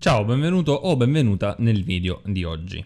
Ciao, benvenuto o benvenuta nel video di oggi.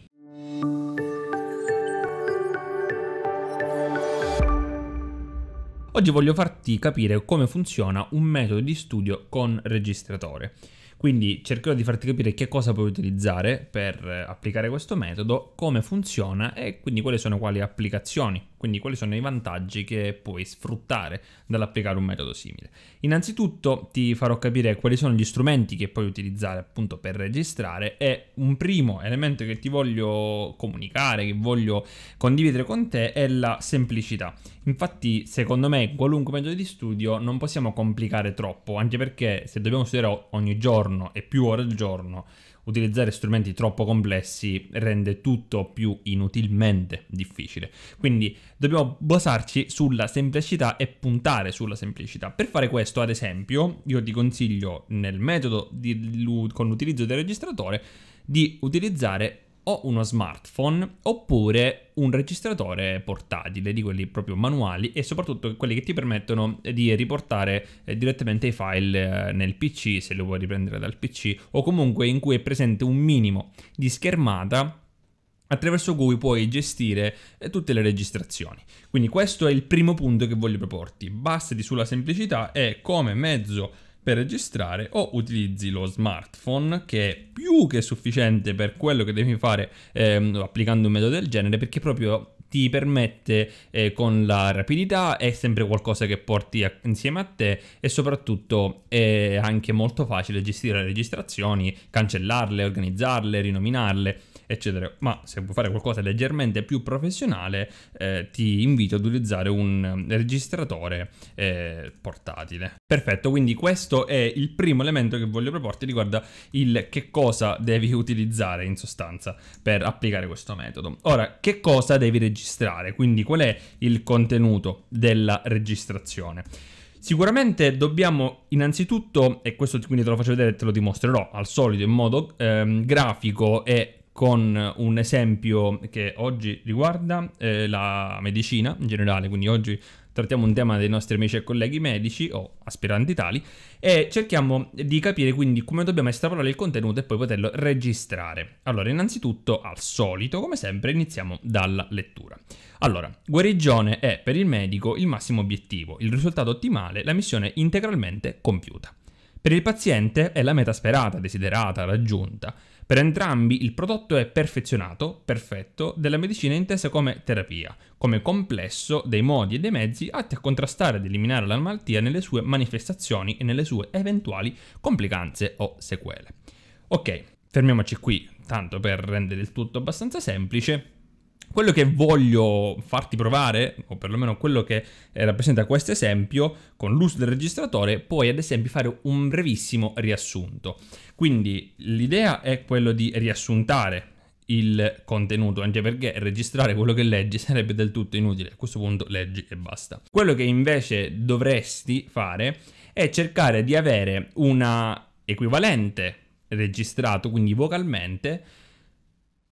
Oggi voglio farti capire come funziona un metodo di studio con registratore. Quindi cercherò di farti capire che cosa puoi utilizzare per applicare questo metodo, come funziona e quindi quali sono quali applicazioni quindi quali sono i vantaggi che puoi sfruttare dall'applicare un metodo simile? Innanzitutto ti farò capire quali sono gli strumenti che puoi utilizzare appunto per registrare e un primo elemento che ti voglio comunicare, che voglio condividere con te è la semplicità. Infatti secondo me qualunque metodo di studio non possiamo complicare troppo, anche perché se dobbiamo studiare ogni giorno e più ore al giorno, utilizzare strumenti troppo complessi rende tutto più inutilmente difficile. Quindi dobbiamo basarci sulla semplicità e puntare sulla semplicità. Per fare questo, ad esempio, io ti consiglio nel metodo di, con l'utilizzo del registratore di utilizzare o uno smartphone oppure un registratore portatile, di quelli proprio manuali e soprattutto quelli che ti permettono eh, di riportare eh, direttamente i file eh, nel PC se lo vuoi riprendere dal PC o comunque in cui è presente un minimo di schermata attraverso cui puoi gestire tutte le registrazioni. Quindi questo è il primo punto che voglio proporti. Bastati sulla semplicità e come mezzo per registrare o utilizzi lo smartphone che è più che sufficiente per quello che devi fare ehm, applicando un metodo del genere perché proprio ti permette eh, con la rapidità, è sempre qualcosa che porti a, insieme a te e soprattutto è anche molto facile gestire le registrazioni, cancellarle, organizzarle, rinominarle eccetera. Ma se vuoi fare qualcosa leggermente più professionale, eh, ti invito ad utilizzare un mm, registratore eh, portatile. Perfetto, quindi questo è il primo elemento che voglio proporti riguardo il che cosa devi utilizzare in sostanza per applicare questo metodo. Ora, che cosa devi registrare? Quindi qual è il contenuto della registrazione? Sicuramente dobbiamo innanzitutto, e questo quindi te lo faccio vedere e te lo dimostrerò al solito in modo ehm, grafico e con un esempio che oggi riguarda eh, la medicina in generale, quindi oggi trattiamo un tema dei nostri amici e colleghi medici o aspiranti tali e cerchiamo di capire quindi come dobbiamo estrapolare il contenuto e poi poterlo registrare. Allora, innanzitutto, al solito, come sempre, iniziamo dalla lettura. Allora, guarigione è per il medico il massimo obiettivo, il risultato ottimale, la missione integralmente compiuta. Per il paziente è la meta sperata, desiderata, raggiunta. Per entrambi il prodotto è perfezionato, perfetto, della medicina intesa come terapia, come complesso dei modi e dei mezzi atti a contrastare ed eliminare la malattia nelle sue manifestazioni e nelle sue eventuali complicanze o sequele. Ok, fermiamoci qui, tanto per rendere il tutto abbastanza semplice. Quello che voglio farti provare, o perlomeno quello che eh, rappresenta questo esempio, con l'uso del registratore puoi ad esempio fare un brevissimo riassunto. Quindi l'idea è quello di riassuntare il contenuto, anche perché registrare quello che leggi sarebbe del tutto inutile, a questo punto leggi e basta. Quello che invece dovresti fare è cercare di avere una equivalente registrato, quindi vocalmente,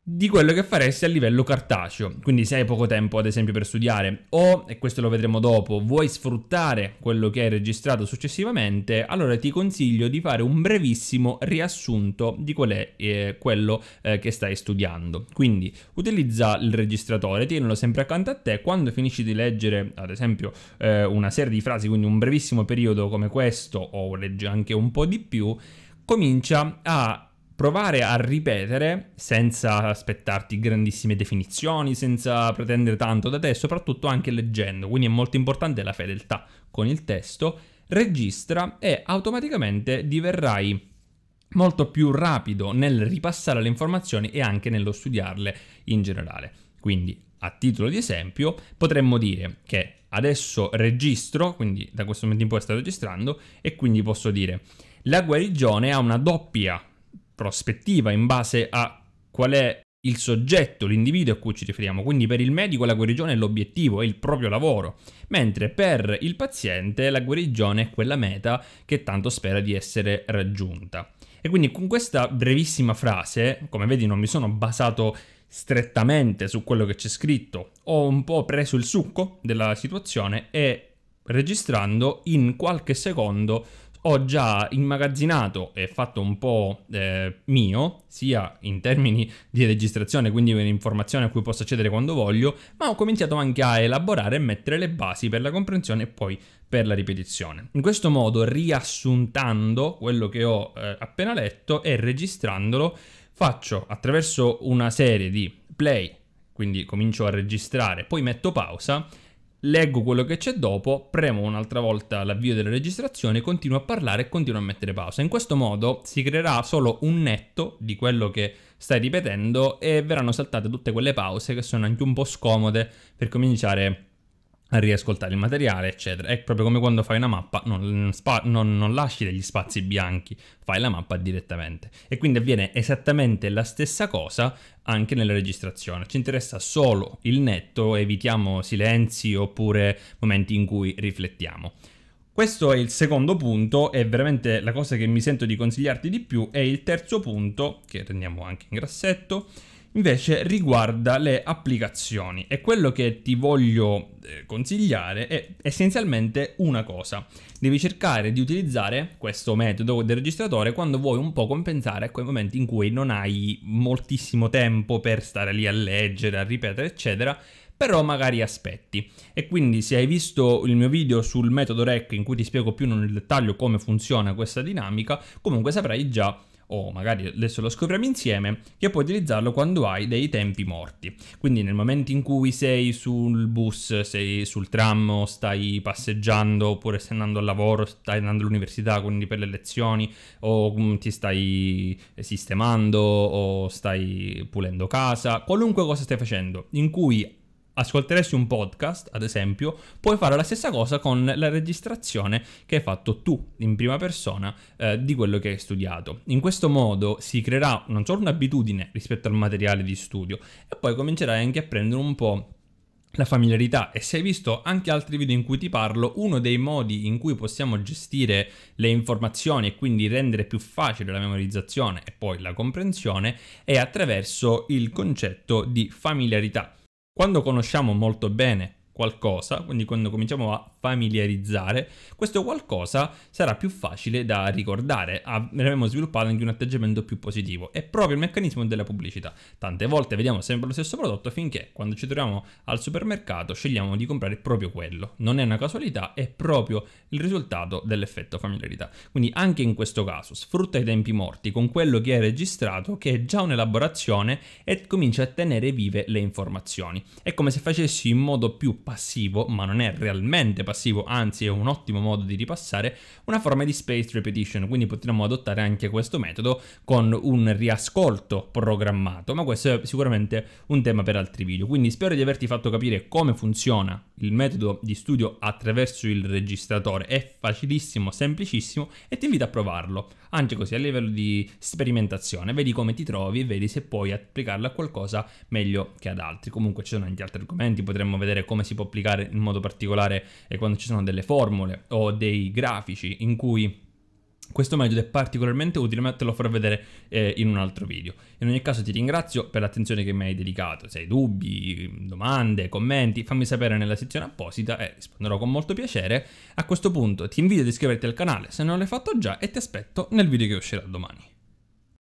di quello che faresti a livello cartaceo. Quindi se hai poco tempo, ad esempio, per studiare o, e questo lo vedremo dopo, vuoi sfruttare quello che hai registrato successivamente, allora ti consiglio di fare un brevissimo riassunto di qual è eh, quello eh, che stai studiando. Quindi utilizza il registratore, tienilo sempre accanto a te, quando finisci di leggere, ad esempio, eh, una serie di frasi, quindi un brevissimo periodo come questo o leggi anche un po' di più, comincia a provare a ripetere senza aspettarti grandissime definizioni, senza pretendere tanto da te, soprattutto anche leggendo. Quindi è molto importante la fedeltà con il testo. Registra e automaticamente diverrai molto più rapido nel ripassare le informazioni e anche nello studiarle in generale. Quindi, a titolo di esempio, potremmo dire che adesso registro, quindi da questo momento in poi sto registrando, e quindi posso dire la guarigione ha una doppia prospettiva, in base a qual è il soggetto, l'individuo a cui ci riferiamo. Quindi per il medico la guarigione è l'obiettivo, è il proprio lavoro, mentre per il paziente la guarigione è quella meta che tanto spera di essere raggiunta. E quindi con questa brevissima frase, come vedi non mi sono basato strettamente su quello che c'è scritto, ho un po' preso il succo della situazione e registrando in qualche secondo ho già immagazzinato e fatto un po' eh, mio, sia in termini di registrazione, quindi un'informazione a cui posso accedere quando voglio, ma ho cominciato anche a elaborare e mettere le basi per la comprensione e poi per la ripetizione. In questo modo, riassuntando quello che ho eh, appena letto e registrandolo, faccio attraverso una serie di play, quindi comincio a registrare, poi metto pausa leggo quello che c'è dopo, premo un'altra volta l'avvio della registrazione, continuo a parlare e continuo a mettere pausa. In questo modo si creerà solo un netto di quello che stai ripetendo e verranno saltate tutte quelle pause che sono anche un po' scomode per cominciare a riascoltare il materiale, eccetera. È proprio come quando fai una mappa, non, non, non, lasci degli spazi bianchi, fai la mappa direttamente. E quindi avviene esattamente la stessa cosa anche nella registrazione. Ci interessa solo il netto, evitiamo silenzi oppure momenti in cui riflettiamo. Questo è il secondo punto, è veramente la cosa che mi sento di consigliarti di più, E il terzo punto, che rendiamo anche in grassetto, invece riguarda le applicazioni e quello che ti voglio eh, consigliare è essenzialmente una cosa. Devi cercare di utilizzare questo metodo del registratore quando vuoi un po' compensare quei momenti in cui non hai moltissimo tempo per stare lì a leggere, a ripetere, eccetera, però magari aspetti. E quindi se hai visto il mio video sul metodo REC in cui ti spiego più nel dettaglio come funziona questa dinamica, comunque saprai già o magari adesso lo scopriamo insieme, che puoi utilizzarlo quando hai dei tempi morti. Quindi nel momento in cui sei sul bus, sei sul tram, stai passeggiando oppure stai andando al lavoro, stai andando all'università, quindi per le lezioni o mm, ti stai sistemando o stai pulendo casa, qualunque cosa stai facendo in cui ascolteresti un podcast, ad esempio, puoi fare la stessa cosa con la registrazione che hai fatto tu in prima persona eh, di quello che hai studiato. In questo modo si creerà non solo un'abitudine rispetto al materiale di studio e poi comincerai anche a prendere un po' la familiarità e se hai visto anche altri video in cui ti parlo, uno dei modi in cui possiamo gestire le informazioni e quindi rendere più facile la memorizzazione e poi la comprensione è attraverso il concetto di familiarità. Quando conosciamo molto bene qualcosa, quindi quando cominciamo a familiarizzare, questo qualcosa sarà più facile da ricordare, avremo ah, sviluppato anche un atteggiamento più positivo. È proprio il meccanismo della pubblicità. Tante volte vediamo sempre lo stesso prodotto finché quando ci troviamo al supermercato scegliamo di comprare proprio quello. Non è una casualità, è proprio il risultato dell'effetto familiarità. Quindi anche in questo caso sfrutta i tempi morti con quello che hai registrato, che è già un'elaborazione e comincia a tenere vive le informazioni. È come se facessi in modo più passivo, ma non è realmente passivo, anzi è un ottimo modo di ripassare, una forma di spaced repetition, quindi potremmo adottare anche questo metodo con un riascolto programmato, ma questo è sicuramente un tema per altri video. Quindi spero di averti fatto capire come funziona il metodo di studio attraverso il registratore, è facilissimo, semplicissimo e ti invito a provarlo, anche così a livello di sperimentazione, vedi come ti trovi e vedi se puoi applicarlo a qualcosa meglio che ad altri. Comunque ci sono anche altri argomenti, potremmo vedere come si si può applicare in modo particolare quando ci sono delle formule o dei grafici in cui questo metodo è particolarmente utile, ma te lo farò vedere eh, in un altro video. In ogni caso ti ringrazio per l'attenzione che mi hai dedicato. Se hai dubbi, domande, commenti, fammi sapere nella sezione apposita e risponderò con molto piacere. A questo punto ti invito ad iscriverti al canale se non l'hai fatto già e ti aspetto nel video che uscirà domani.